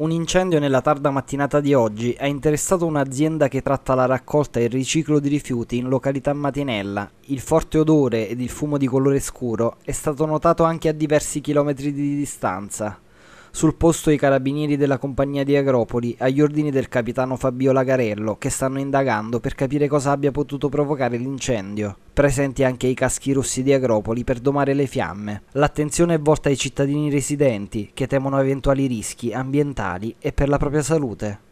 Un incendio nella tarda mattinata di oggi ha interessato un'azienda che tratta la raccolta e il riciclo di rifiuti in località Matinella. Il forte odore ed il fumo di colore scuro è stato notato anche a diversi chilometri di distanza. Sul posto i carabinieri della compagnia di Agropoli, agli ordini del capitano Fabio Lagarello, che stanno indagando per capire cosa abbia potuto provocare l'incendio. Presenti anche i caschi rossi di Agropoli per domare le fiamme. L'attenzione è volta ai cittadini residenti, che temono eventuali rischi ambientali e per la propria salute.